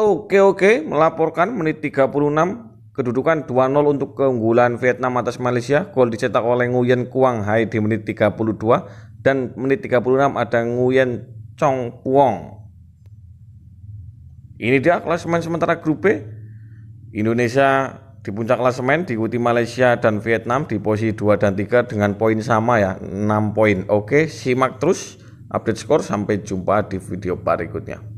Oke oke, melaporkan menit 36 kedudukan 2-0 untuk keunggulan Vietnam atas Malaysia. Gol dicetak oleh Nguyen Kuang Hai di menit 32 dan menit 36 ada Nguyen Chong Puong. Ini dia klasemen sementara grup B. Indonesia di puncak klasemen diikuti Malaysia dan Vietnam di posisi 2 dan 3 dengan poin sama ya, 6 poin. Oke, simak terus update skor sampai jumpa di video berikutnya.